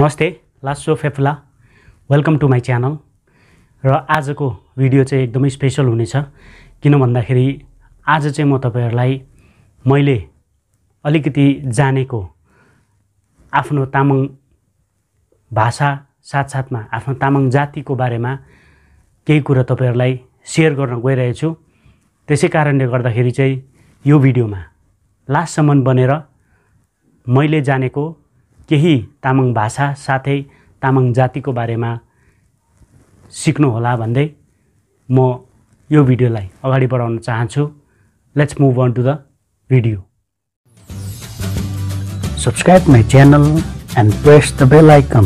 नमस्ते लासो फेफला वेलकम टु माई च्यानल र आजको भिडियो चाहिँ एकदमै स्पेसल हुनेछ किन भन्दाखेरि आज चाहिँ म तपाईँहरूलाई मैले अलिकति जानेको आफ्नो तामाङ भाषा साथसाथमा आफ्नो तामाङ जातिको बारेमा केही कुरा तपाईँहरूलाई सेयर गर्न गइरहेछु त्यसै कारणले गर्दाखेरि चाहिँ यो भिडियोमा लास्टसम्म बनेर मैले जानेको केही तामाङ भाषा साथै तामाङ जातिको बारेमा सिक्नुहोला भन्दै म यो भिडियोलाई अगाडि बढाउन चाहन्छु let's move on to the video subscribe my channel and press the bell icon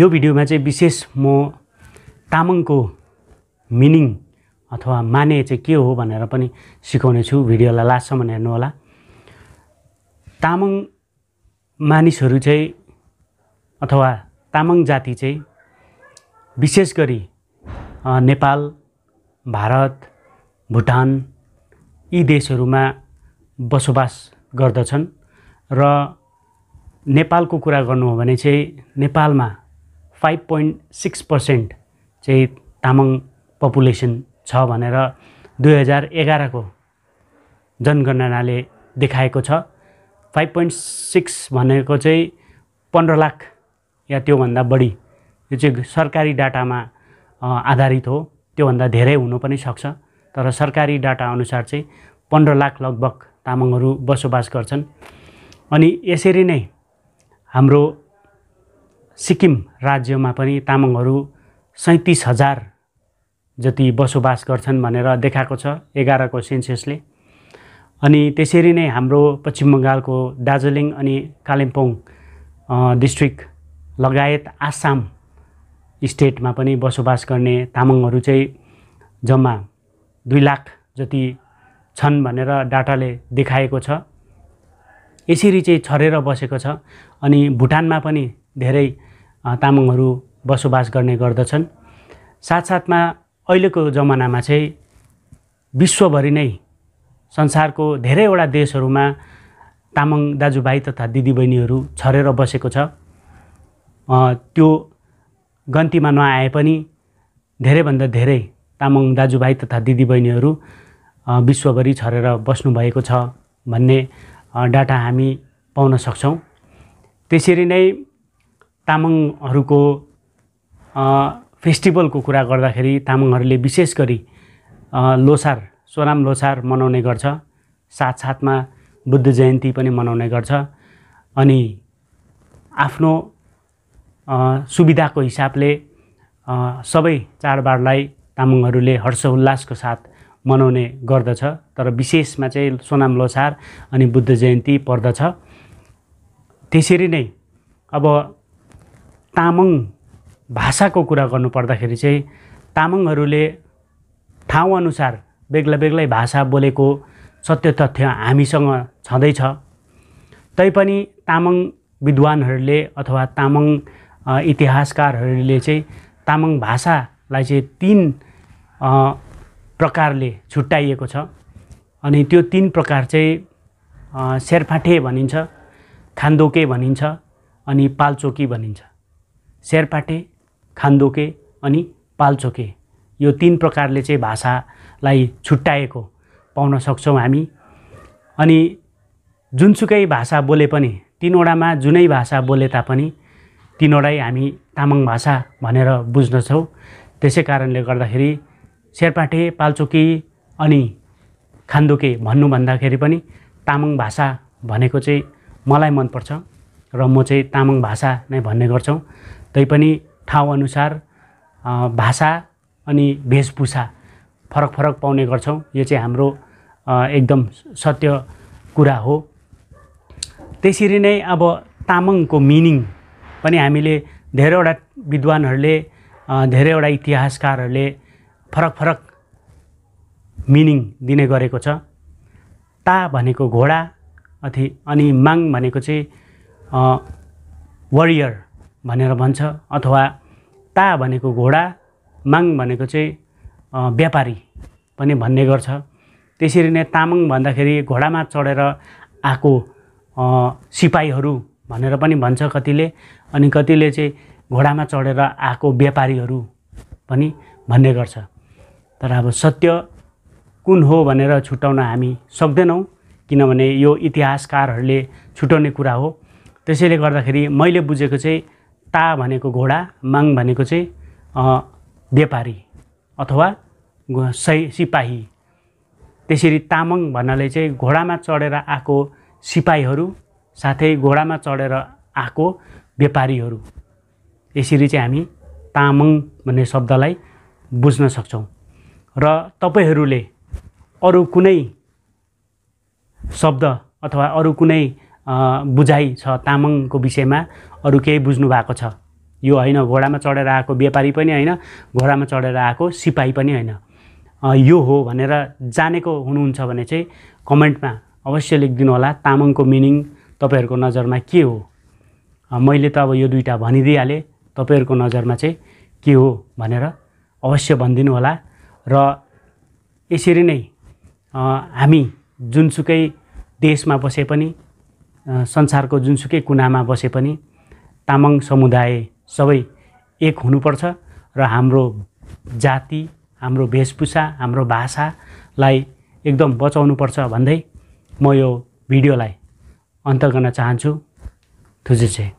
यो भिडियोमा चाहिँ विशेष म तामाङको मिनिङ अथवा माने चाहिँ के हो भनेर पनि सिकाउने छु भिडियोलाई लास्टसम्म हेर्नुहोला तामाङ मानिसहरू चाहिँ अथवा तामाङ जाति चाहिँ विशेष गरी नेपाल भारत भुटान यी देशहरूमा बसोबास गर्दछन् र नेपालको कुरा गर्नु हो भने चाहिँ नेपालमा फाइभ पोइन्ट सिक्स पर्सेन्ट चाहिँ तामाङ पपुलेसन छ भनेर दुई हजार एघारको जनगणनाले देखाएको छ फाइभ पोइन्ट सिक्स भनेको चाहिँ पन्ध्र लाख या त्योभन्दा बढी यो चाहिँ सरकारी डाटामा आधारित हो त्योभन्दा धेरै हुनु पनि सक्छ तर सरकारी डाटा अनुसार चाहिँ पन्ध्र लाख लगभग तामाङहरू बसोबास गर्छन् अनि यसरी नै हाम्रो सिक्किम राज्यमा पनि तामाङहरू सैँतिस हजार जति बसोबास गर्छन् भनेर देखाएको छ एघारको सेन्सेसले अनि त्यसरी नै हाम्रो पश्चिम बङ्गालको दार्जिलिङ अनि कालिम्पोङ डिस्ट्रिक्ट लगायत आसाम स्टेटमा पनि बसोबास गर्ने तामाङहरू चाहिँ जम्मा दुई लाख जति छन् भनेर डाटाले देखाएको छ यसरी चाहिँ छरेर बसेको छ अनि भुटानमा पनि धेरै तामाङहरू बसोबास गर्ने गर्दछन् साथसाथमा अहिलेको जमानामा चाहिँ विश्वभरि नै संसारको धेरैवटा देशहरूमा तामाङ दाजुभाइ तथा दिदीबहिनीहरू छरेर बसेको छ त्यो गन्तीमा नआए पनि धेरैभन्दा धेरै तामाङ दाजुभाइ तथा दिदीबहिनीहरू विश्वभरि छरेर बस्नुभएको छ भन्ने डाटा हामी पाउन सक्छौँ त्यसरी नै तामाङहरूको फेस्टिभलको कुरा गर्दाखेरि तामाङहरूले विशेष गरी लोसार सोनाम लोछार मनाउने गर्छ साथसाथमा बुद्ध जयन्ती पनि मनाउने गर्छ अनि आफ्नो सुविधाको हिसाबले सबै चाडबाडलाई तामाङहरूले हर्षोल्लासको साथ मनाउने गर्दछ तर विशेषमा चाहिँ सोनाम लोछार अनि बुद्ध जयन्ती पर्दछ त्यसरी नै अब तामाङ भाषाको कुरा गर्नुपर्दाखेरि चाहिँ तामाङहरूले ठाउँअनुसार बेग्ला बेग्लै भाषा बोलेको सत्य तथ्य हामीसँग छँदैछ तैपनि तामाङ विद्वानहरूले अथवा तामाङ इतिहासकारहरूले चाहिँ तामाङ भाषालाई चाहिँ तिन प्रकारले छुट्याइएको छ अनि त्यो तिन प्रकार चाहिँ सेर्फाठे भनिन्छ खान्दोके भनिन्छ अनि पालचोकी भनिन्छ सेर्पाटे खान्दोके अनि पाल्चोके यो तिन प्रकारले चाहिँ भाषालाई छुट्याएको पाउन सक्छौँ हामी अनि जुनसुकै भाषा बोले पनि तिनवटामा जुनै भाषा बोले तापनि तिनवटै हामी तामाङ भाषा भनेर बुझ्दछौँ त्यसै कारणले गर्दाखेरि शेर्पाठे पाल्चोकी अनि खान्दुके भन्दाखेरि पनि तामाङ भाषा भनेको चाहिँ मलाई मनपर्छ र म चाहिँ तामाङ भाषा नै भन्ने गर्छौँ तैपनि ठाउँअनुसार भाषा अनि वेशभूषा फरक फरक पाउने गर्छौँ यो चाहिँ हाम्रो एकदम सत्य कुरा हो त्यसरी नै अब तामाङको मिनिङ पनि हामीले धेरैवटा विद्वानहरूले धेरैवटा इतिहासकारहरूले फरक फरक मिनिङ दिने गरेको छ ता भनेको घोडा अथि अनि माङ भनेको चाहिँ वरियर भनेर भन्छ अथवा ता भनेको घोडा माङ भनेको चाहिँ व्यापारी पनि भन्ने गर्छ त्यसरी नै तामाङ भन्दाखेरि घोडामा चढेर आएको सिपाहीहरू भनेर पनि भन्छ कतिले अनि कतिले चाहिँ घोडामा चढेर आएको व्यापारीहरू पनि भन्ने गर्छ तर अब सत्य कुन हो भनेर छुट्याउन हामी सक्दैनौँ किनभने यो इतिहासकारहरूले छुट्याउने कुरा हो त्यसैले गर्दाखेरि मैले बुझेको चाहिँ ता भनेको घोडा माङ भनेको चाहिँ व्यापारी अथवा सै सिपाही त्यसरी तामाङ भन्नाले चाहिँ घोडामा चढेर आएको सिपाहीहरू साथै घोडामा चढेर आएको व्यापारीहरू यसरी चाहिँ हामी तामाङ भन्ने शब्दलाई बुझ्न सक्छौँ र तपाईँहरूले अरू कुनै शब्द अथवा अरू कुनै बुझाइ छ तामाङको विषयमा अरू केही बुझ्नु भएको छ यो होइन घोडामा चढेर आएको व्यापारी पनि होइन घोडामा चढेर आएको सिपाही पनि होइन यो हो भनेर जानेको हुनुहुन्छ भने चाहिँ कमेन्टमा अवश्य लेखिदिनु होला तामाङको मिनिङ तपाईँहरूको नजरमा के हो मैले त अब यो दुइटा भनिदिइहालेँ तपाईँहरूको नजरमा चाहिँ के हो भनेर अवश्य भनिदिनु होला र यसरी नै हामी जुनसुकै देशमा बसे पनि संसारको जुनसुकै कुनामा बसे पनि तामाङ समुदाय सबै एक हुनुपर्छ र हाम्रो जाति हाम्रो वेशभूषा हाम्रो भाषालाई एकदम बचाउनुपर्छ भन्दै म यो भिडियोलाई अन्त गर्न चाहन्छु थुजेछे